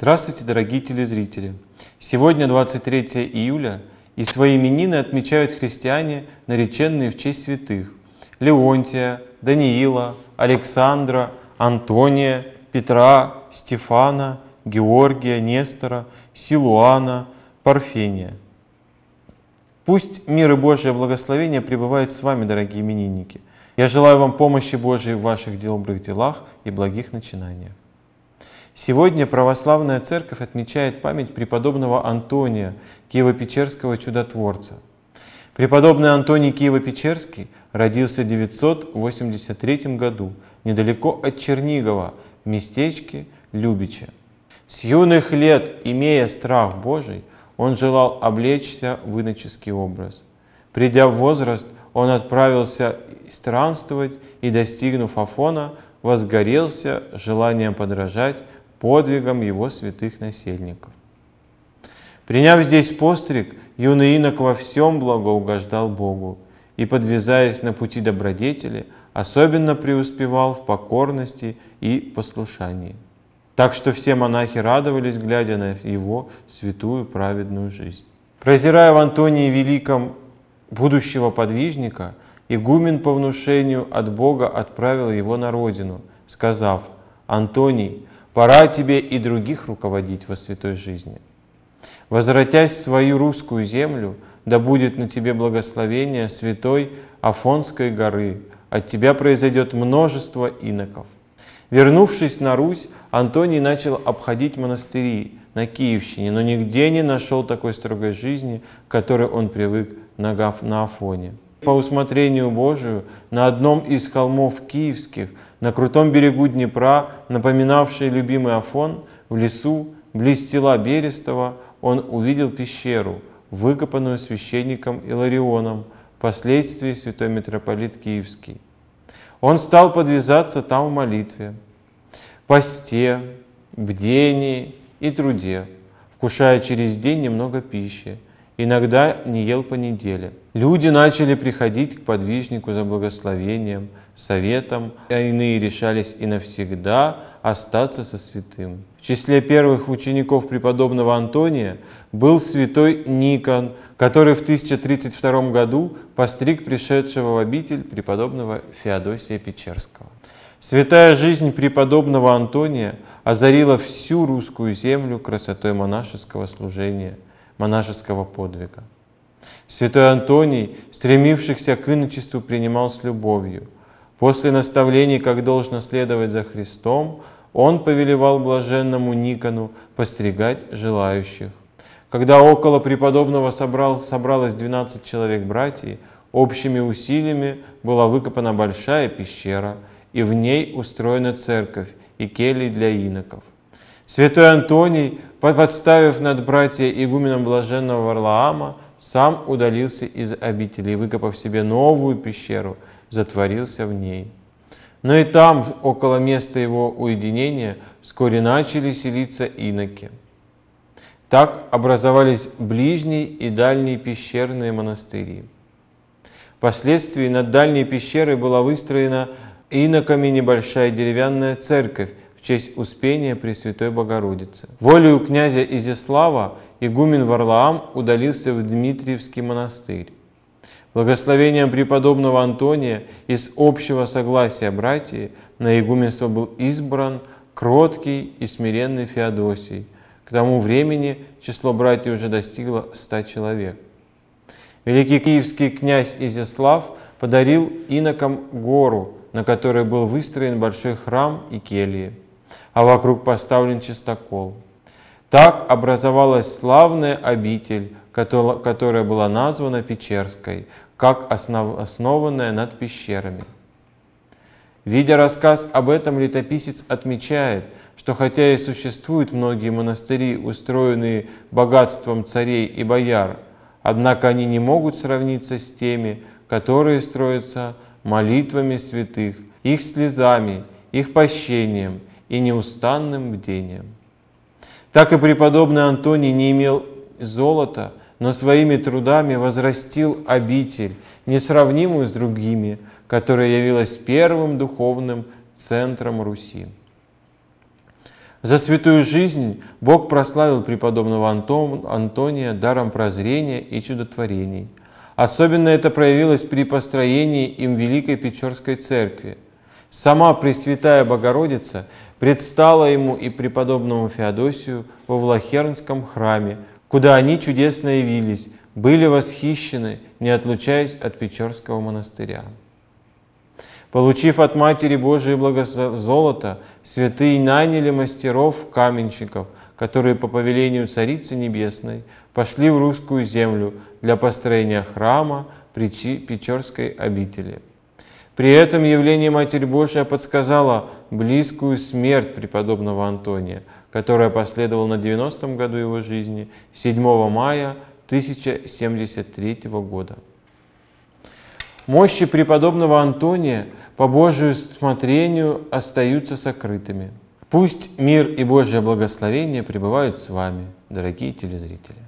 Здравствуйте, дорогие телезрители! Сегодня 23 июля и свои именины отмечают христиане, нареченные в честь святых – Леонтия, Даниила, Александра, Антония, Петра, Стефана, Георгия, Нестора, Силуана, Парфения. Пусть мир и Божье благословение пребывают с вами, дорогие именинники. Я желаю вам помощи Божией в ваших добрых делах и благих начинаниях. Сегодня православная церковь отмечает память преподобного Антония, Киево-Печерского чудотворца. Преподобный Антоний Киево-Печерский родился в 983 году недалеко от Чернигова, в местечке Любиче. С юных лет, имея страх Божий, он желал облечься в иноческий образ. Придя в возраст, он отправился странствовать и, достигнув Афона, возгорелся желанием подражать подвигом его святых насельников. Приняв здесь постриг, юный инок во всем благоугождал Богу и, подвязаясь на пути добродетели, особенно преуспевал в покорности и послушании. Так что все монахи радовались, глядя на его святую праведную жизнь. Прозирая в Антонии Великом будущего подвижника, игумен по внушению от Бога отправил его на родину, сказав, «Антоний, Пора тебе и других руководить во святой жизни. Возвратясь в свою русскую землю, да будет на тебе благословение святой Афонской горы, от тебя произойдет множество иноков. Вернувшись на Русь, Антоний начал обходить монастыри на Киевщине, но нигде не нашел такой строгой жизни, к которой он привык на, на Афоне. По усмотрению Божию на одном из холмов киевских – на крутом берегу Днепра, напоминавший любимый Афон, в лесу, близ тела Берестова, он увидел пещеру, выкопанную священником Иларионом, впоследствии святой митрополит Киевский. Он стал подвязаться там в молитве, посте, бдении и труде, вкушая через день немного пищи, иногда не ел по неделе. Люди начали приходить к подвижнику за благословением – советом, а иные решались и навсегда остаться со святым. В числе первых учеников преподобного Антония был святой Никон, который в 1032 году постриг пришедшего в обитель преподобного Феодосия Печерского. Святая жизнь преподобного Антония озарила всю русскую землю красотой монашеского служения, монашеского подвига. Святой Антоний, стремившихся к иночеству, принимал с любовью – После наставлений, как должно следовать за Христом, он повелевал блаженному Никону постригать желающих. Когда около преподобного собрал, собралось 12 человек братьев, общими усилиями была выкопана большая пещера, и в ней устроена церковь и кельи для иноков. Святой Антоний, подставив над братья игуменом блаженного Варлаама, сам удалился из обители, выкопав себе новую пещеру – затворился в ней. Но и там, около места его уединения, вскоре начали селиться иноки. Так образовались ближний и дальний пещерные монастыри. Впоследствии над дальней пещерой была выстроена иноками небольшая деревянная церковь в честь Успения Пресвятой Богородицы. Волею князя Изяслава игумен Варлаам удалился в Дмитриевский монастырь. Благословением преподобного Антония из общего согласия братьев на игуменство был избран кроткий и смиренный Феодосий. К тому времени число братьев уже достигло ста человек. Великий киевский князь Изяслав подарил инокам гору, на которой был выстроен большой храм и кельи, а вокруг поставлен чистокол. Так образовалась славная обитель, которая была названа Печерской, как основ, основанная над пещерами. Видя рассказ об этом, летописец отмечает, что хотя и существуют многие монастыри, устроенные богатством царей и бояр, однако они не могут сравниться с теми, которые строятся молитвами святых, их слезами, их пощением и неустанным бдением. Так и преподобный Антоний не имел золота, но своими трудами возрастил обитель, несравнимую с другими, которая явилась первым духовным центром Руси. За святую жизнь Бог прославил преподобного Антон, Антония даром прозрения и чудотворений. Особенно это проявилось при построении им Великой Печорской церкви. Сама Пресвятая Богородица предстала ему и преподобному Феодосию во Влахернском храме куда они чудесно явились, были восхищены, не отлучаясь от Печорского монастыря. Получив от Матери Божией благозолото, святые наняли мастеров-каменщиков, которые по повелению Царицы Небесной пошли в русскую землю для построения храма при Печорской обители. При этом явление Матери Божия подсказало близкую смерть преподобного Антония – которая последовала на 90-м году его жизни, 7 мая 1073 года. Мощи преподобного Антония по Божию смотрению остаются сокрытыми. Пусть мир и Божье благословение пребывают с вами, дорогие телезрители.